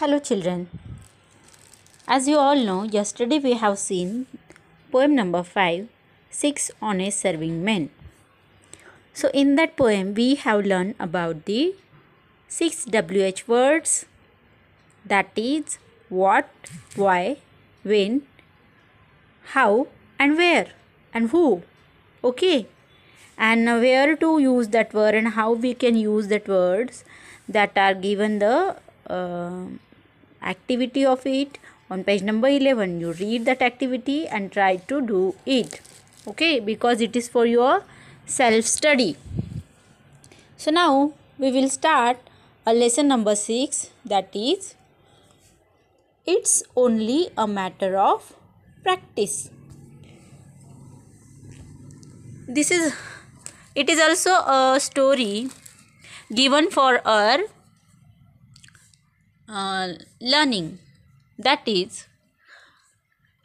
Hello children. As you all know, yesterday we have seen poem number 5, 6 Honest Serving Men. So in that poem, we have learned about the 6 WH words that is what, why, when, how and where and who. Okay. And where to use that word and how we can use that words that are given the... Uh, activity of it on page number 11 you read that activity and try to do it okay because it is for your self study so now we will start a lesson number 6 that is it's only a matter of practice this is it is also a story given for our uh, learning that is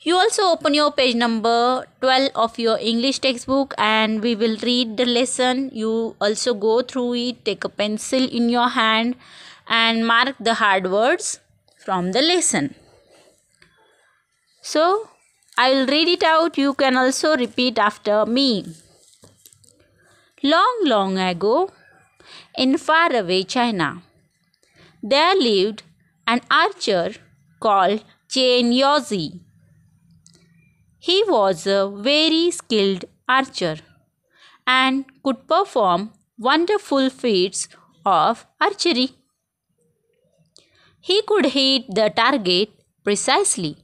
you also open your page number 12 of your english textbook and we will read the lesson you also go through it take a pencil in your hand and mark the hard words from the lesson so i will read it out you can also repeat after me long long ago in far away china there lived an archer called Chainyozi. He was a very skilled archer and could perform wonderful feats of archery. He could hit the target precisely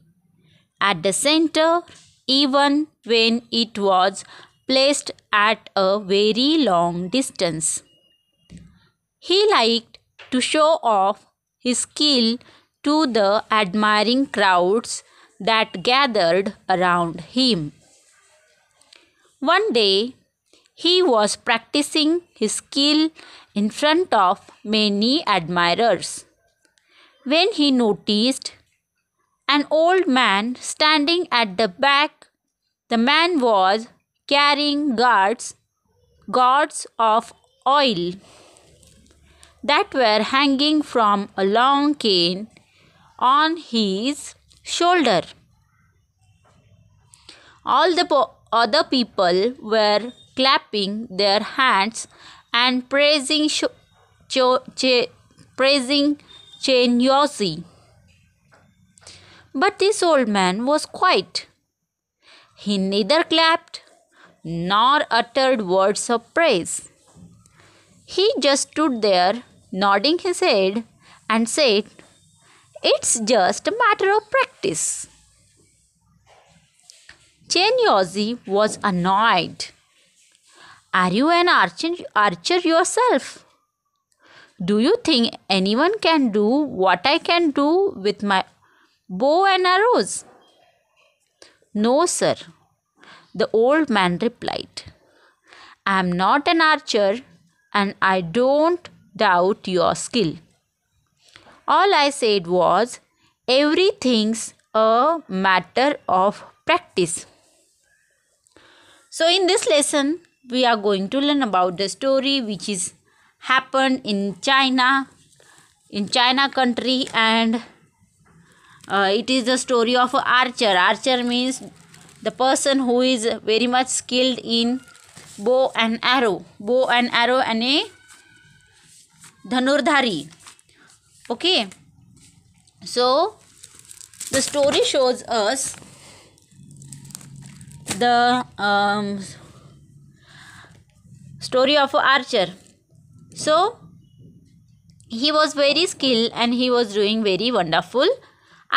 at the center even when it was placed at a very long distance. He liked to show off his skill to the admiring crowds that gathered around him. One day, he was practicing his skill in front of many admirers when he noticed an old man standing at the back. The man was carrying gourds, guards of oil that were hanging from a long cane on his shoulder. All the other people were clapping their hands and praising Sh- Cho- Ch- praising But this old man was quiet. He neither clapped nor uttered words of praise. He just stood there nodding his head and said, It's just a matter of practice. Chen Yozi was annoyed. Are you an archer, archer yourself? Do you think anyone can do what I can do with my bow and arrows? No, sir, the old man replied. I am not an archer and I don't doubt your skill. All I said was, everything's a matter of practice. So, in this lesson, we are going to learn about the story which is happened in China, in China country, and uh, it is the story of archer. Archer means the person who is very much skilled in bow and arrow, bow and arrow, and a धनुर्धारी okay so the story shows us the story of archer so he was very skill and he was doing very wonderful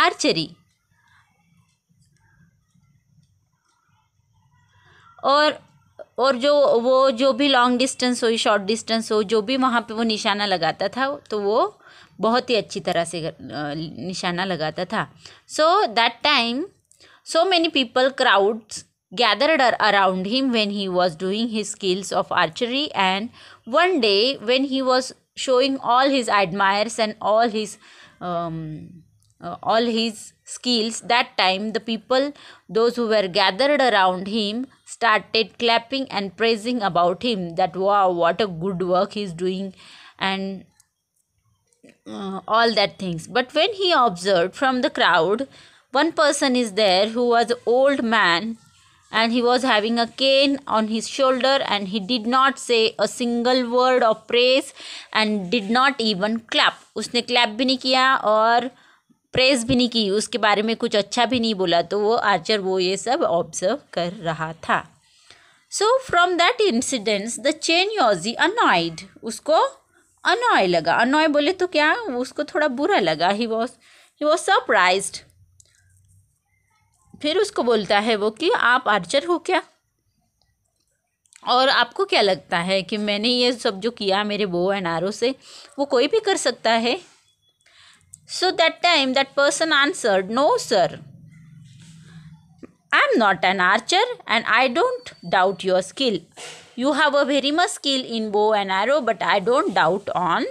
archery और और जो वो जो भी long distance हो short distance हो जो भी वहाँ पे वो निशाना लगाता था तो वो बहुत ही अच्छी तरह से निशाना लगाता था so that time so many people crowds gathered around him when he was doing his skills of archery and one day when he was showing all his admirers and all his all his skills that time the people those who were gathered around him started clapping and praising about him that wow what a good work he's doing and uh, all that things but when he observed from the crowd one person is there who was old man and he was having a cane on his shoulder and he did not say a single word of praise and did not even clap उसने clap भी नहीं किया और press भी नहीं की उसके बारे में कुछ अच्छा भी नहीं बोला तो वो आर्चर वो ये सब ऑब्जर्व कर रहा था so from that incidents the Chen Yaozi annoyed उसको अनॉय लगा अनॉय बोले तो क्या उसको थोड़ा बुरा लगा he was he was surprise फिर उसको बोलता है वो कि आप आर्चर हो क्या और आपको क्या लगता है कि मैंने ये सब जो किया मेरे बो एंड आरो से वो कोई भी कर सकता है So that time that person answered, No, sir. I'm not an archer and I don't doubt your skill. You have a very much skill in bow and arrow, but I don't doubt on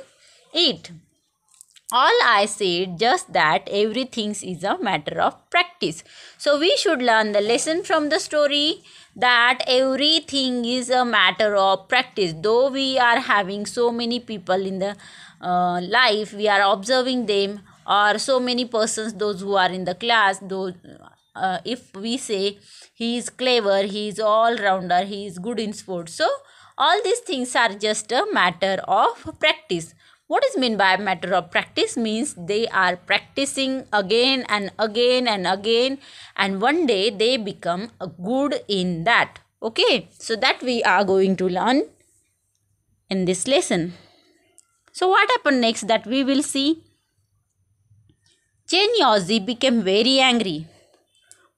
it. All I said just that everything is a matter of practice. So we should learn the lesson from the story that everything is a matter of practice. Though we are having so many people in the uh, life, we are observing them or so many persons those who are in the class those uh, if we say he is clever he is all rounder he is good in sports so all these things are just a matter of practice what is mean by matter of practice means they are practicing again and again and again and one day they become good in that okay so that we are going to learn in this lesson so what happened next that we will see Chenyazi became very angry.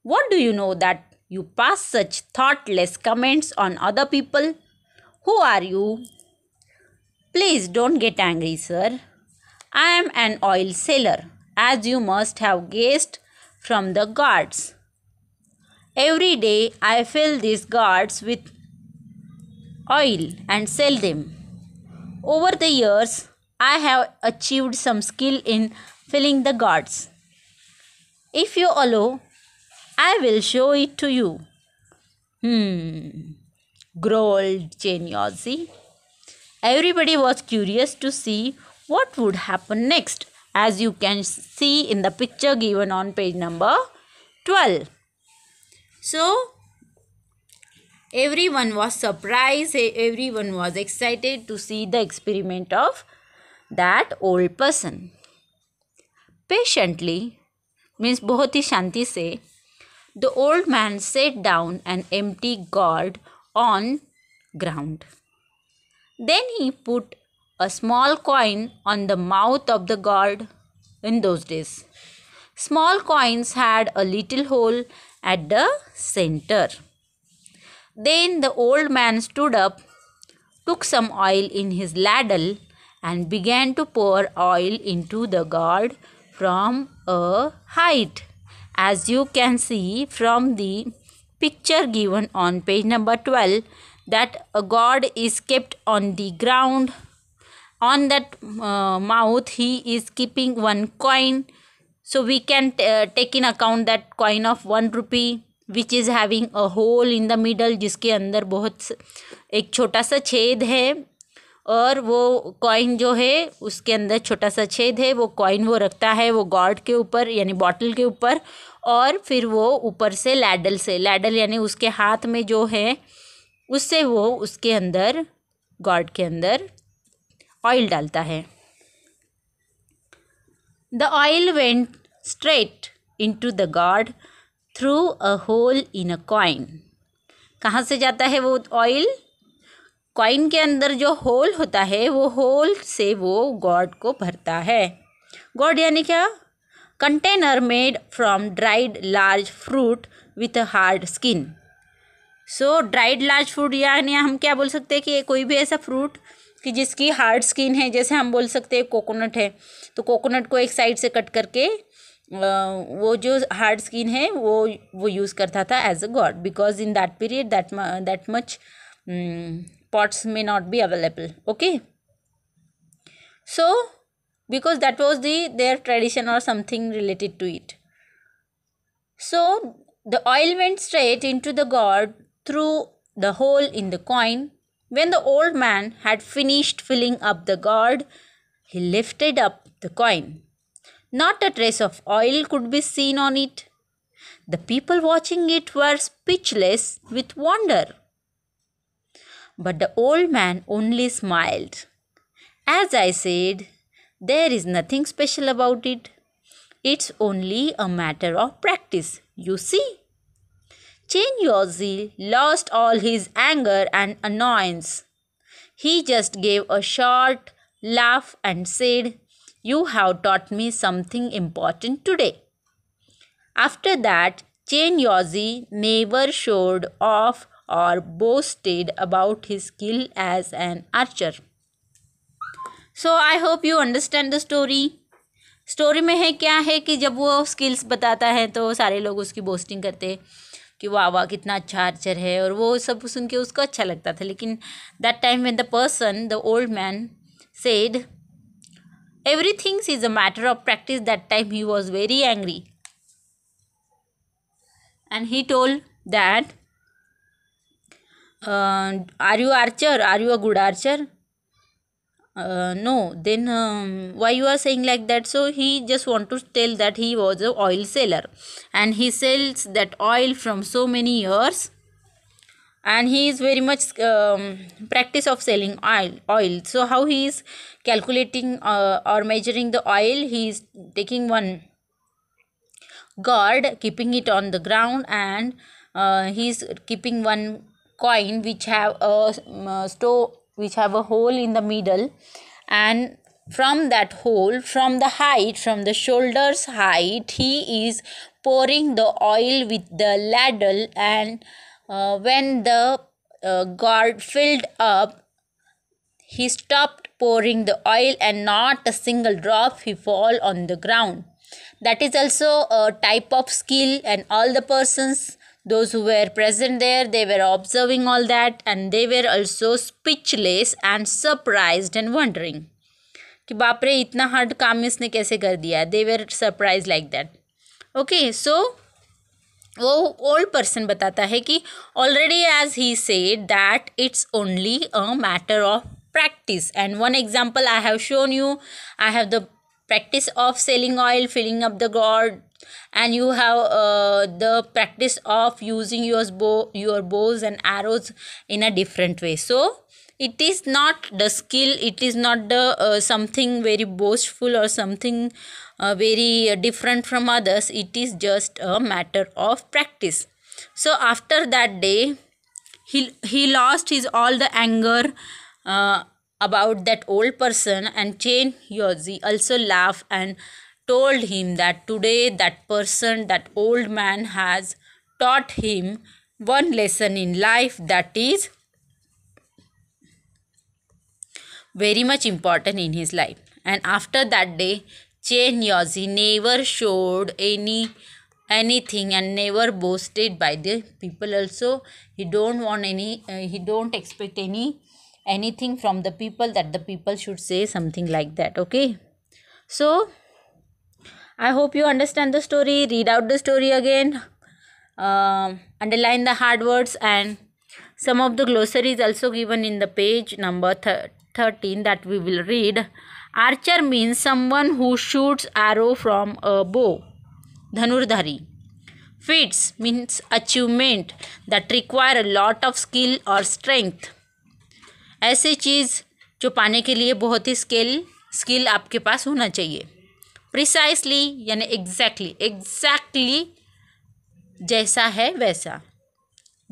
What do you know that you pass such thoughtless comments on other people? Who are you? Please don't get angry, sir. I am an oil seller, as you must have guessed from the guards. Every day I fill these guards with oil and sell them. Over the years, I have achieved some skill in filling the gods. If you allow, I will show it to you. Hmm, growled Jane Everybody was curious to see what would happen next, as you can see in the picture given on page number 12. So, everyone was surprised, everyone was excited to see the experiment of that old person. Patiently, means बहुत shanti Shanti the old man set down an empty gourd on ground. Then he put a small coin on the mouth of the gourd in those days. Small coins had a little hole at the center. Then the old man stood up, took some oil in his ladle, and began to pour oil into the gourd from a height. As you can see from the picture given on page number 12 that a god is kept on the ground. On that uh, mouth he is keeping one coin. So we can uh, take in account that coin of 1 rupee which is having a hole in the middle जिसके अंदर बहुत एक छोटा सा छेद है और वो कॉइन जो है उसके अंदर छोटा सा छेद है वो कॉइन वो रखता है वो गॉड के ऊपर यानी बॉटल के ऊपर और फिर वो ऊपर से लैडल से लैडल यानी उसके हाथ में जो है उससे वो उसके अंदर गॉड के अंदर ऑयल डालता है the oil went straight into the gourd through a hole in a coin कहाँ से जाता है वो ऑयल कॉइन के अंदर जो होल होता है वो होल से वो गॉड को भरता है गॉड यानी क्या container made from dried large fruit with hard skin so dried large fruit यानी हम क्या बोल सकते हैं कि कोई भी ऐसा फ्रूट कि जिसकी हार्ड स्किन है जैसे हम बोल सकते हैं कोकोनट है तो कोकोनट को एक साइड से कट करके वो जो हार्ड स्किन है वो वो यूज़ करता था as a gourd because in that period that that much um, pots may not be available okay so because that was the their tradition or something related to it so the oil went straight into the gourd through the hole in the coin when the old man had finished filling up the gourd he lifted up the coin not a trace of oil could be seen on it the people watching it were speechless with wonder but the old man only smiled. As I said, there is nothing special about it. It's only a matter of practice, you see. Chen Yozi lost all his anger and annoyance. He just gave a short laugh and said, You have taught me something important today. After that, Chen Yozi never showed off or boasted about his skill as an archer. So I hope you understand the story story में है क्या है कि जब वो skills बताता है तो सारे लोग उसकी बोस्टिंग करते कि वाह वाह कितना अच्छा आर्चर है और वो सब सुन के उसको अच्छा लगता था लेकिन that time when the person the old man said every things is a matter of practice that time he was very angry and he told that uh, are you archer are you a good archer uh, no then um, why you are saying like that so he just want to tell that he was a oil seller and he sells that oil from so many years and he is very much um, practice of selling oil oil so how he is calculating uh, or measuring the oil he is taking one guard keeping it on the ground and uh, he is keeping one coin which have a uh, store which have a hole in the middle and from that hole from the height from the shoulders height he is pouring the oil with the ladle and uh, when the uh, filled up he stopped pouring the oil and not a single drop he fall on the ground that is also a type of skill and all the persons those who were present there, they were observing all that and they were also speechless and surprised and wondering. कि बाप रे इतना hard काम इसने कैसे कर दिया they were surprise like that okay so वो ओल्ड पर्सन बताता है कि already as he said that it's only a matter of practice and one example i have shown you i have the practice of selling oil filling up the gourd and you have uh, the practice of using your bow your bows and arrows in a different way so it is not the skill it is not the uh, something very boastful or something uh, very uh, different from others it is just a matter of practice so after that day he he lost his all the anger uh, about that old person and chain yozi also laugh and told him that today that person, that old man has taught him one lesson in life that is very much important in his life. And after that day, Chen Chenyosi never showed any anything and never boasted by the people also he don't want any uh, he don't expect any anything from the people that the people should say something like that okay so I hope you understand the story. Read out the story again. Uh, underline the hard words and some of the glossary is also given in the page number th 13 that we will read. Archer means someone who shoots arrow from a bow. Dhanurdhari. Feats means achievement that require a lot of skill or strength. ऐसे चीज़ जो पाने के लिए बहुत ही skill skill आपके पास होना चाहिए Precisely, यानी exactly, exactly जैसा है वैसा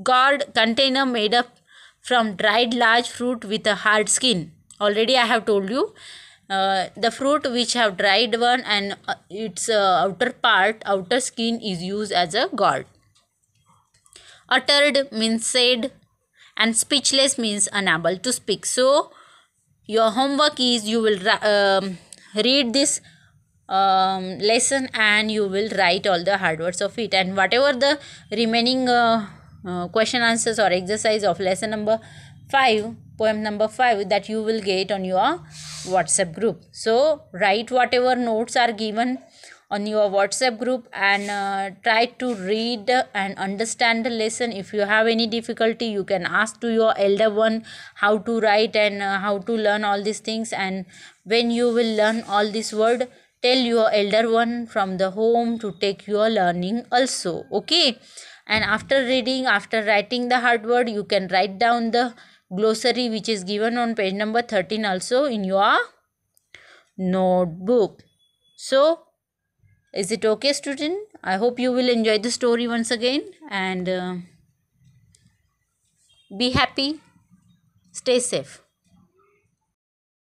Guard container made up from dried large fruit with a hard skin. Already I have told you, uh, the fruit which have dried one and uh, its uh, outer part outer skin is used as a guard. uttered means said and speechless means unable to speak so your homework is you will um, read this um, lesson and you will write all the hard words of it and whatever the remaining uh, uh, question answers or exercise of lesson number 5 poem number 5 that you will get on your whatsapp group so write whatever notes are given on your whatsapp group and uh, try to read and understand the lesson if you have any difficulty you can ask to your elder one how to write and uh, how to learn all these things and when you will learn all this word tell your elder one from the home to take your learning also okay and after reading after writing the hard word you can write down the glossary which is given on page number 13 also in your notebook so is it okay student i hope you will enjoy the story once again and uh, be happy stay safe